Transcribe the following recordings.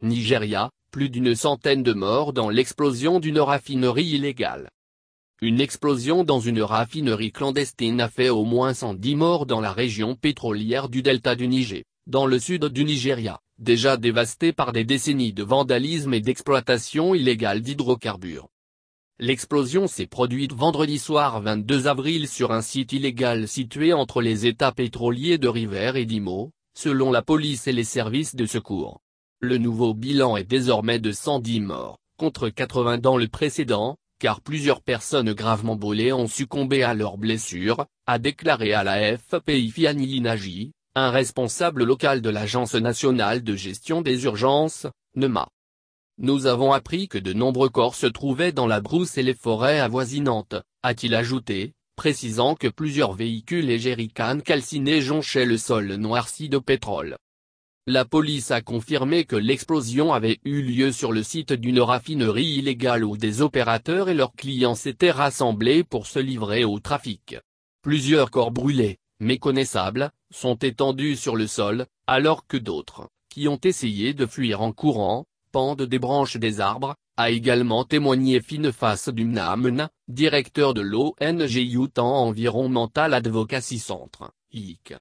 Nigeria, plus d'une centaine de morts dans l'explosion d'une raffinerie illégale. Une explosion dans une raffinerie clandestine a fait au moins 110 morts dans la région pétrolière du delta du Niger, dans le sud du Nigeria, déjà dévastée par des décennies de vandalisme et d'exploitation illégale d'hydrocarbures. L'explosion s'est produite vendredi soir 22 avril sur un site illégal situé entre les États pétroliers de River et d'Imo, selon la police et les services de secours. Le nouveau bilan est désormais de 110 morts, contre 80 dans le précédent, car plusieurs personnes gravement brûlées ont succombé à leurs blessures, a déclaré à la FPI Fiani un responsable local de l'Agence nationale de gestion des urgences, NEMA. Nous avons appris que de nombreux corps se trouvaient dans la brousse et les forêts avoisinantes, a-t-il ajouté, précisant que plusieurs véhicules et jerrycans calcinés jonchaient le sol noirci de pétrole. La police a confirmé que l'explosion avait eu lieu sur le site d'une raffinerie illégale où des opérateurs et leurs clients s'étaient rassemblés pour se livrer au trafic. Plusieurs corps brûlés, méconnaissables, sont étendus sur le sol, alors que d'autres, qui ont essayé de fuir en courant, pendent des branches des arbres, a également témoigné Fineface Mnamna, directeur de l'ONG e Utah e Environmental Advocacy Centre, IC.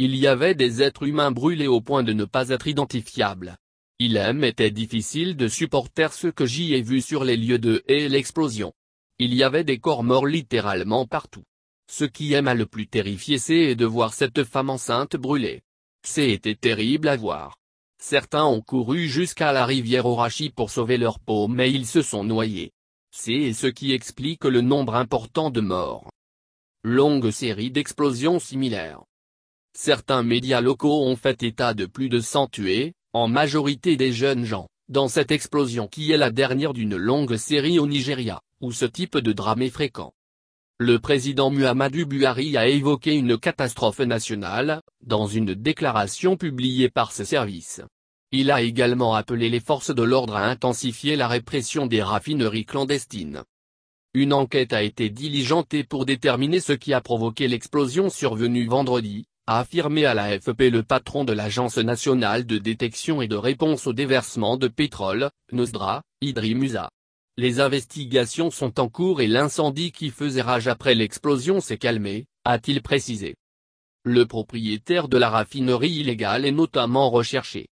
Il y avait des êtres humains brûlés au point de ne pas être identifiables. Il était difficile de supporter ce que j'y ai vu sur les lieux de et l'explosion. Il y avait des corps morts littéralement partout. Ce qui à le plus terrifié c'est de voir cette femme enceinte brûlée. C'était terrible à voir. Certains ont couru jusqu'à la rivière Orachi pour sauver leur peau mais ils se sont noyés. C'est ce qui explique le nombre important de morts. Longue série d'explosions similaires. Certains médias locaux ont fait état de plus de 100 tués, en majorité des jeunes gens, dans cette explosion qui est la dernière d'une longue série au Nigeria, où ce type de drame est fréquent. Le président Muhammadu Buhari a évoqué une catastrophe nationale, dans une déclaration publiée par ses services. Il a également appelé les forces de l'ordre à intensifier la répression des raffineries clandestines. Une enquête a été diligentée pour déterminer ce qui a provoqué l'explosion survenue vendredi, a affirmé à la FP le patron de l'Agence nationale de détection et de réponse au déversement de pétrole, Nosdra, Idri Musa. Les investigations sont en cours et l'incendie qui faisait rage après l'explosion s'est calmé, a-t-il précisé. Le propriétaire de la raffinerie illégale est notamment recherché.